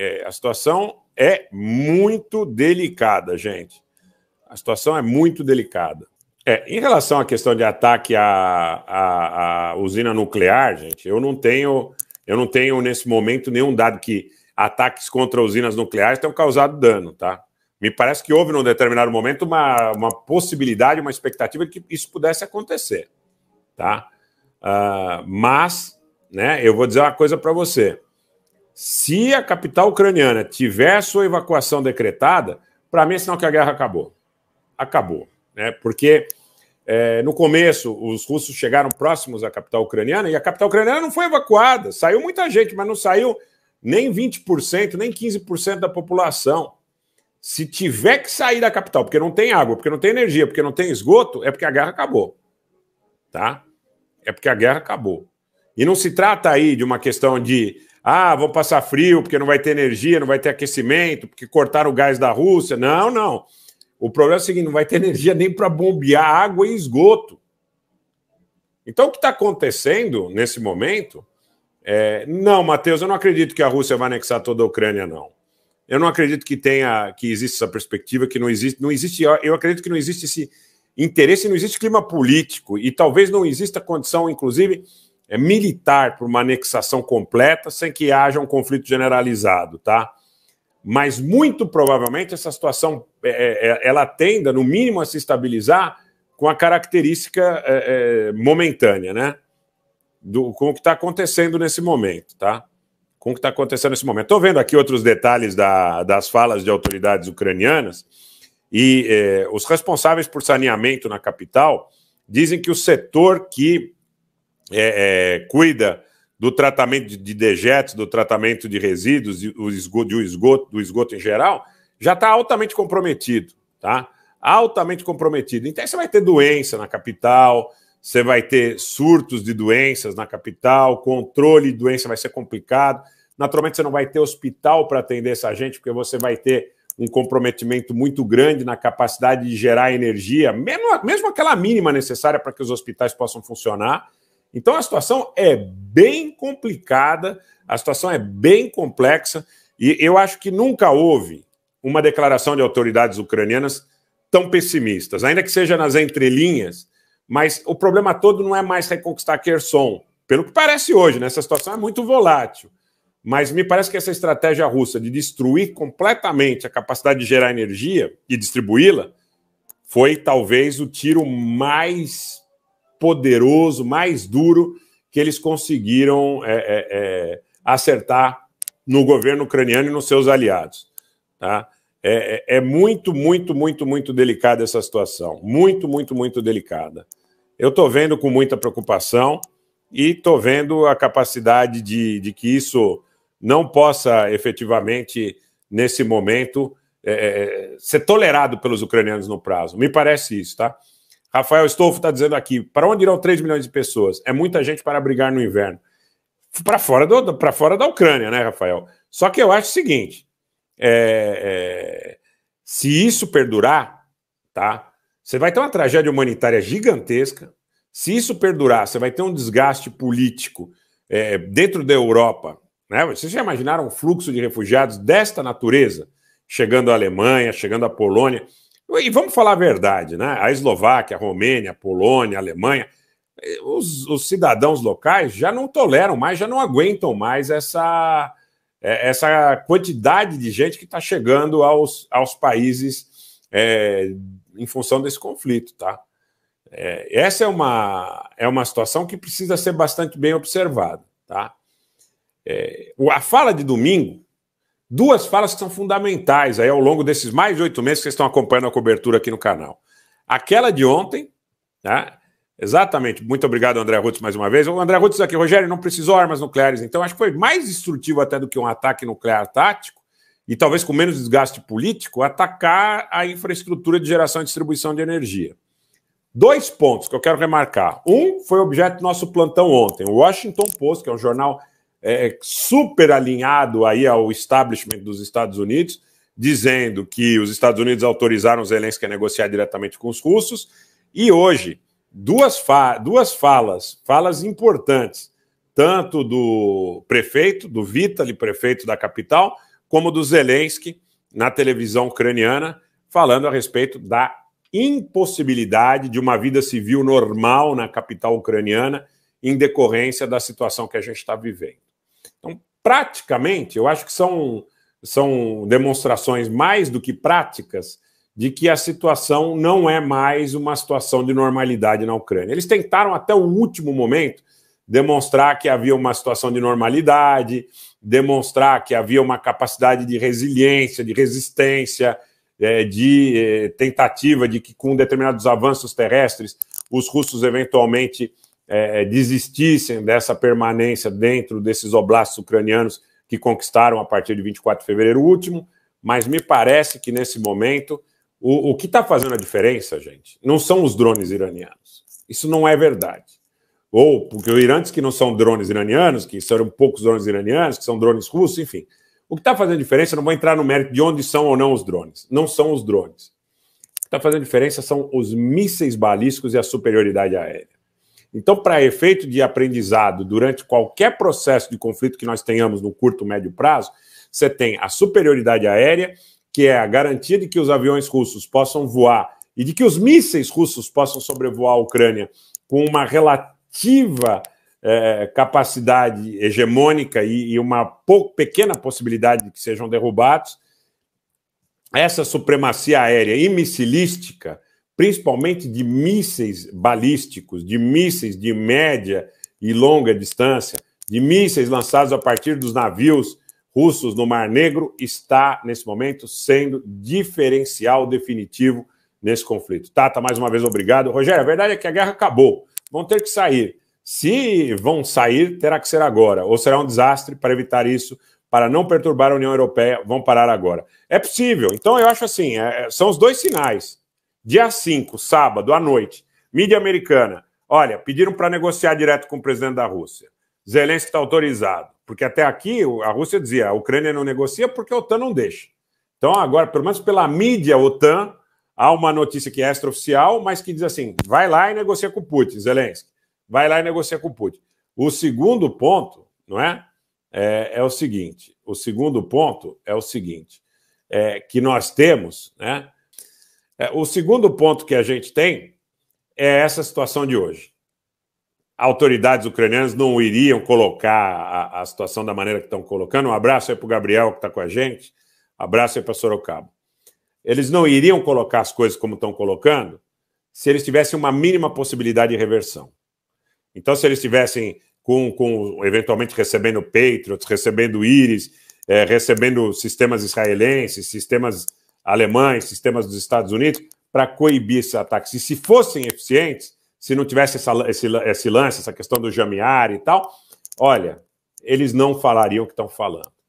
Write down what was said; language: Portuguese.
é, a situação é muito delicada, gente. A situação é muito delicada. É, em relação à questão de ataque à, à, à, usina nuclear, gente, eu não tenho, eu não tenho nesse momento nenhum dado que ataques contra usinas nucleares tenham causado dano, tá? Me parece que houve, num determinado momento, uma, uma possibilidade, uma expectativa de que isso pudesse acontecer, tá? Uh, mas, né, eu vou dizer uma coisa para você. Se a capital ucraniana tiver sua evacuação decretada, para mim é sinal que a guerra acabou. Acabou. Né? Porque é, no começo os russos chegaram próximos à capital ucraniana e a capital ucraniana não foi evacuada. Saiu muita gente, mas não saiu nem 20%, nem 15% da população. Se tiver que sair da capital, porque não tem água, porque não tem energia, porque não tem esgoto, é porque a guerra acabou. Tá? É porque a guerra acabou. E não se trata aí de uma questão de ah, vão passar frio porque não vai ter energia, não vai ter aquecimento, porque cortaram o gás da Rússia. Não, não. O problema é o seguinte: não vai ter energia nem para bombear água e esgoto. Então, o que está acontecendo nesse momento é, não, Matheus, eu não acredito que a Rússia vai anexar toda a Ucrânia, não. Eu não acredito que tenha, que existe essa perspectiva, que não existe, não existe. Eu acredito que não existe esse interesse, não existe clima político e talvez não exista condição, inclusive, é, militar para uma anexação completa sem que haja um conflito generalizado, tá? Mas muito provavelmente essa situação é, é, é ela tenda, no mínimo, a se estabilizar com a característica é, momentânea, né? Do, com o que está acontecendo nesse momento, tá? Com o que está acontecendo nesse momento. Estou vendo aqui outros detalhes da, das falas de autoridades ucranianas e os responsáveis por saneamento na capital dizem que o setor que é, é, cuida do tratamento de dejetos, do tratamento de resíduos, do esgoto, esgoto, do esgoto em geral, já está altamente comprometido, tá? Altamente comprometido. Então você vai ter doença na capital, você vai ter surtos de doenças na capital, controle de doença vai ser complicado. Naturalmente você não vai ter hospital para atender essa gente, porque você vai ter um comprometimento muito grande na capacidade de gerar energia, mesmo, mesmo aquela mínima necessária para que os hospitais possam funcionar então a situação é bem complicada, a situação é bem complexa, e eu acho que nunca houve uma declaração de autoridades ucranianas tão pessimistas, ainda que seja nas entrelinhas, mas o problema todo não é mais reconquistar Kherson, pelo que parece hoje, né? essa situação é muito volátil. Mas me parece que essa estratégia russa de destruir completamente a capacidade de gerar energia e distribuí-la foi talvez o tiro mais poderoso, mais duro que eles conseguiram é, é, é, acertar no governo ucraniano e nos seus aliados. Tá? É, é, é muito, muito, muito, muito delicada essa situação. Muito, muito, muito delicada. Eu estou vendo com muita preocupação e estou vendo a capacidade de, de, que isso não possa efetivamente, nesse momento, é, ser tolerado pelos ucranianos no prazo. Me parece isso, tá? Rafael Estofo está dizendo aqui: para onde irão 3 milhões de pessoas? É muita gente para brigar no inverno. Para fora, do, para fora da Ucrânia, né, Rafael? Só que eu acho o seguinte: é, é, se isso perdurar, tá? Você vai ter uma tragédia humanitária gigantesca. Se isso perdurar, você vai ter um desgaste político é, dentro da Europa. Né? Vocês já imaginaram um fluxo de refugiados desta natureza chegando à Alemanha, chegando à Polônia? E vamos falar a verdade, né? A Eslováquia, a Romênia, a Polônia, a Alemanha, eh, os, os cidadãos locais já não toleram mais, já não aguentam mais essa, eh, essa quantidade de gente que está chegando aos, aos países é, em função desse conflito, tá? É, essa é uma, é uma situação que precisa ser bastante bem observada, tá? É, a fala de domingo duas falas que são fundamentais aí ao longo desses mais de oito meses que vocês estão acompanhando a cobertura aqui no canal. Aquela de ontem, né? Exatamente. Muito obrigado, André Rutz, mais uma vez. O André Rutz aqui, Rogério, não precisou armas nucleares, então acho que foi mais destrutivo até do que um ataque nuclear tático, e talvez com menos desgaste político, atacar a infraestrutura de geração e distribuição de energia. Dois pontos que eu quero remarcar. Um foi objeto do nosso plantão ontem. O Washington Post, que é um jornal é, é, super alinhado aí ao establishment dos Estados Unidos, dizendo que os Estados Unidos autorizaram Zelensky a negociar diretamente com os russos. E hoje, duas, fa duas falas, falas importantes, tanto do prefeito, do Vitali, prefeito da capital, como do Zelensky na televisão ucraniana, falando a respeito da impossibilidade de uma vida civil normal na capital ucraniana em decorrência da situação que a gente está vivendo. Então, praticamente, eu acho que são, são demonstrações mais do que práticas de que a situação não é mais uma situação de normalidade na Ucrânia. Eles tentaram até o último momento demonstrar que havia uma situação de normalidade, demonstrar que havia uma capacidade de resiliência, de resistência, é, de é, tentativa de que com determinados avanços terrestres os russos eventualmente é, é, desistissem dessa permanência dentro desses oblastes ucranianos que conquistaram a partir de 24 de fevereiro último, mas me parece que nesse momento o, o que está fazendo a diferença, gente, não são os drones iranianos. Isso não é verdade. Ou porque o Irã diz que não são drones iranianos, que são poucos drones iranianos, que são drones russos, enfim. O que está fazendo diferença, não vou entrar no mérito de onde são ou não os drones. Não são os drones. O que está fazendo diferença são os mísseis balísticos e a superioridade aérea. Então, para efeito de aprendizado, durante qualquer processo de conflito que nós tenhamos no curto, médio prazo, você tem a superioridade aérea, que é a garantia de que os aviões russos possam voar e de que os mísseis russos possam sobrevoar a Ucrânia com uma relativa é, capacidade hegemônica e, e uma pouco, pequena possibilidade de que sejam derrubados. Essa supremacia aérea e missilística principalmente de mísseis balísticos, de mísseis de média e longa distância, de mísseis lançados a partir dos navios russos no Mar Negro, está, nesse momento, sendo diferencial definitivo nesse conflito. Tata, mais uma vez, obrigado. Rogério, a verdade é que a guerra acabou. Vão ter que sair. Se vão sair, terá que ser agora, ou será um desastre para evitar isso, para não perturbar a União Europeia, vão parar agora. É possível. Então, eu acho assim: é, são os dois sinais. Dia 5, sábado à noite, mídia americana. Olha, pediram para negociar direto com o presidente da Rússia. Zelensky está autorizado. Porque até aqui a Rússia dizia a Ucrânia não negocia porque a OTAN não deixa. Então, agora, pelo menos pela mídia OTAN, há uma notícia que é extraoficial, mas que diz assim: vai lá e negocia com Putin, Zelensky. Vai lá e negocia com Putin. O segundo ponto, não é? É, é o seguinte: o segundo ponto é o seguinte: é, que nós temos, né? É, o segundo ponto que a gente tem é essa situação de hoje. Autoridades ucranianas não iriam colocar a, a situação da maneira que estão colocando. Um abraço aí para o Gabriel que está com a gente. abraço aí para Sorocaba. Eles não iriam colocar as coisas como estão colocando se eles tivessem uma mínima possibilidade de reversão. Então, se eles tivessem com, com eventualmente recebendo Patriots, recebendo Iris, é, recebendo sistemas israelenses, sistemas alemães, sistemas dos Estados Unidos, para coibir esses ataques. E se fossem eficientes, se não tivesse essa, esse, esse lance, essa questão do jamiar e tal, olha, eles não falariam o que estão falando.